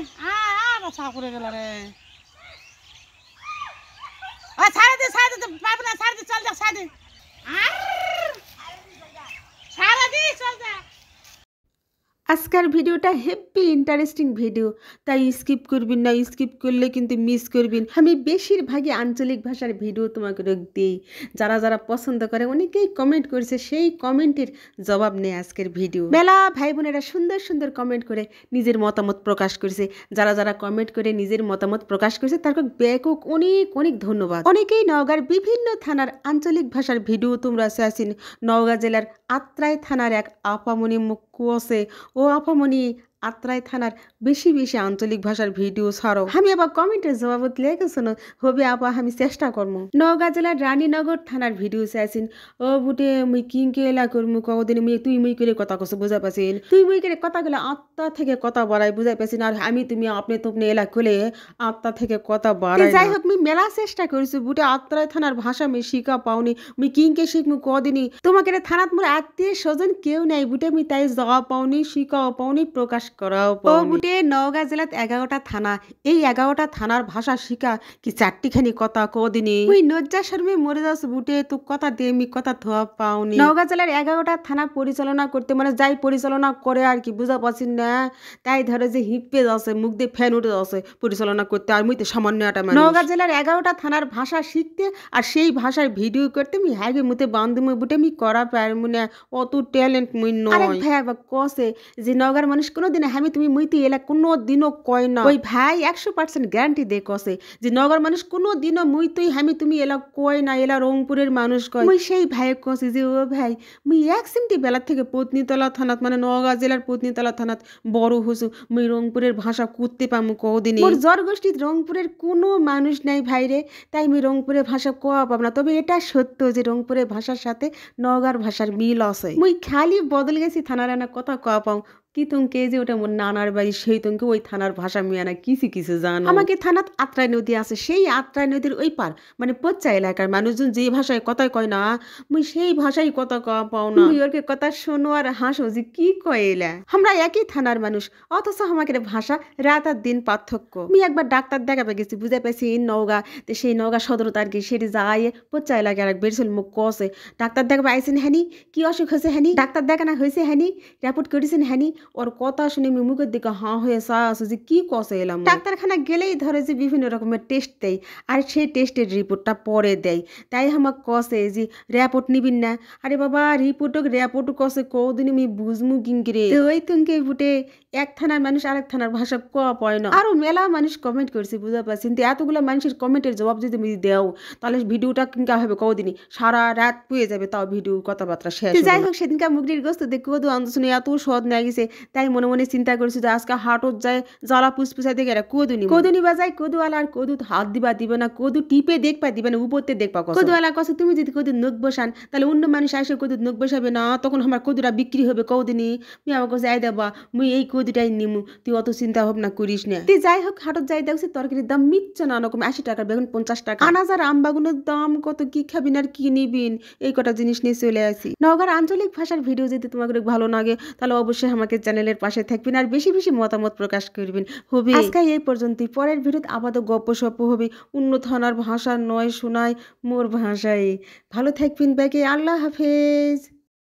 আ করে গেল রে ছাড়ে দে ছাড়ে দে আজকের ভিডিওটা হেভি ইন্টারেস্টিং ভিডিও তাই স্কিপ করবেন না স্কিপ করলে কিন্তু মিস করবেন আমি বেশিরভাগই আঞ্চলিক ভাষার ভিডিও তোমাকে দিই যারা যারা পছন্দ করে অনেকেই কমেন্ট করেছে সেই কমেন্টের জবাব নেই আজকের ভিডিও মেলা ভাই বোনেরা সুন্দর সুন্দর কমেন্ট করে নিজের মতামত প্রকাশ করেছে যারা যারা কমেন্ট করে নিজের মতামত প্রকাশ করেছে তার ব্যাকক অনেক অনেক ধন্যবাদ অনেকেই নওগাঁর বিভিন্ন থানার আঞ্চলিক ভাষার ভিডিও তোমরা আসেন নওগাঁ জেলার আত্রাই থানার এক আপামনি মুখ কুয়োশে ও আফামনি আত্রাই থানার বেশি বেশি আঞ্চলিক ভাষার ভিডিও ছাড়ো আমি আবার কমেন্টের জবাবত লেগেছেন হবে আবার আমি চেষ্টা করবো নওগাঁ জেলার রানীনগর থানার ভিডিও চাইছেন ও বুটে মুই কিং কেলা করমু কদিন মুই তুই মুই করে কথা কছে বুঝা পাইছেন তুই মুই করে কথা গেলে আত্মা থেকে কথা বাড়াই বুঝা পাইছেন আর আমি তুমি আপনি তুমি এলা খুলে আত্মা থেকে কথা বাড়াই যাই হোক মুই মেলা চেষ্টা করছি বুটে আত্রাই থানার ভাষা মুই শিখা পাওনি মুই কিংকে শিখমু কদিনই তোমাকে থানাত মোর আত্মীয় স্বজন কেউ নাই বুটে মুই তাই জবাব পাওনি শিখাও পাওনি প্রকাশ কৰাও গোটেই নগাঁও জিলাত এঘাৰটা থানা এই এগারোটা থানার ভাষা শিকা কি চারটি খানি কথা কদিনি ওই নজ্জা শর্মে মরে যাস বুটে তো কথা দে মি কথা ধোয়া পাওনি নগাঁও জেলার এগারোটা থানা পরিচালনা করতে মানে যাই পরিচালনা করে আর কি বুঝা পাচ্ছি না তাই ধরে যে হিপে যাচ্ছে মুখ দিয়ে ফ্যান উঠে যাচ্ছে পরিচালনা করতে আর মুইতে সামান্য একটা নগাঁও জেলার এগারোটা থানার ভাষা শিখতে আর সেই ভাষার ভিডিও করতে মি হাগে মুতে বান্ধু মুই বুটে মি করা পারমু না অত ট্যালেন্ট মুই নয় আরে ভাই কসে যে নগার মানুষ কোনো দিনে হামি তুমি মুইতে এলা কোনো দিনও কয় না ওই ভাই একশো পার্সেন্ট গ্যারান্টি দে কসে যে নগর মানুষ কোনো দিনও মুইতেই হামি তুমি এলা কয় না এলা রংপুরের মানুষ কয় মুই সেই ভাই কসি যে ও ভাই মুই এক সিমটি বেলার থেকে পত্নীতলা থানাত মানে নগাঁ জেলার পত্নীতলা থানাত বড় হসু মুই রংপুরের ভাষা করতে পামু কদিনে ওর জ্বর গোষ্ঠী রংপুরের কোনো মানুষ নাই ভাইরে তাই আমি রংপুরের ভাষা কোয়া পাব না তবে এটা সত্য যে রংপুরের ভাষার সাথে নগার ভাষার মিল আছে মুই খালি বদল গেছি থানার কথা কোয়া পাও কিতঙ্কে যে ওটা মোর নানার বাড়ি সেই তঙ্কে ওই থানার ভাষা মিয়ানা কিছু কিছু জানো আমাকে থানাত আত্রাই নদী আছে সেই আত্রাই নদীর ওই পার মানে পচ্চা এলাকার মানুষজন যে ভাষায় কথা কয় না মুই সেই ভাষায় কথা কওয়া পাও না ওরকে কথা শোনো আর হাসো যে কি কয় এলা আমরা একই থানার মানুষ অথচ আমাকে ভাষা রাত আর দিন পার্থক্য আমি একবার ডাক্তার দেখাবে গেছি বুঝে পাইছি ইন নওগা তো সেই নওগা সদর তার তারিখে সেটি যায় পচ্চা এলাকার এক বেরছিল মুখ কসে ডাক্তার দেখাবে আইসেন হ্যানি কি অসুখ হয়েছে হ্যানি ডাক্তার দেখানা হয়েছে হ্যানি রিপোর্ট করেছেন হ্যানি ওর কথা শুনে আমি মুখের দিকে হাঁ হয়ে সা আসে যে কী কষে এলাম ডাক্তারখানা গেলেই ধরে যে বিভিন্ন রকমের টেস্ট দেয় আর সেই টেস্টের রিপোর্টটা পরে দেয় তাই আমার কষে যে র্যাপোর্ট নিবি না আরে বাবা রিপোর্টক র্যাপোর্ট কষে কৌদিন আমি বুঝমু কিংকিরে ওই তুমি ফুটে এক থানার মানুষ আরেক থানার ভাষা ক পয় না আরও মেলা মানুষ কমেন্ট করছে বুঝতে পারছি কিন্তু এতগুলো মানুষের কমেন্টের জবাব যদি তুমি দেও তাহলে ভিডিওটা কিনকা হবে কৌদিনই সারা রাত পুয়ে যাবে তাও ভিডিও কথাবার্তা শেষ যাই হোক সেদিনকার মুগরির গোস্ত দেখে কদু আন্দোলন এত সদ না গেছে তাই মনে মনে চিন্তা করছি যে আজকে হাটত যায় জ্বালা পুষপুষা দেখে এরা কদুনি কদুনি বাজায় কদুয়ালা আর কদু হাত দিবা দিবে না কদু টিপে দেখবা দিবে না উপরতে দেখবা কদুয়ালা কস তুমি যদি কদু নখ বসান তাহলে অন্য মানুষ আসে কদু নখ বসাবে না তখন আমার কদুটা বিক্রি হবে কৌদিনি তুমি আমাকে যাই দেবা মুই এই কদুটাই নিমু তুই অত চিন্তা ভাবনা করিস না তুই যাই হোক হাটত যাই দেখছি তরকারির দাম মিচ্ছে না রকম আশি টাকার বেগুন পঞ্চাশ টাকা আনাজার আর আমবাগুনের দাম কত কি খাবিন আর কি নিবিন এই কটা জিনিস নিয়ে চলে আসি নগর আঞ্চলিক ভাষার ভিডিও যদি তোমাকে ভালো লাগে তাহলে অবশ্যই আমাকে আমাদের চ্যানেলের পাশে থাকবেন আর বেশি বেশি মতামত প্রকাশ করবেন হবে আজকে এই পর্যন্ত পরের ভিডিওত আমাদের গপ সপ্প হবে উন্নত হনার ভাষা নয় শোনায় মোর ভাষায় ভালো থাকবেন ব্যাগে আল্লাহ হাফেজ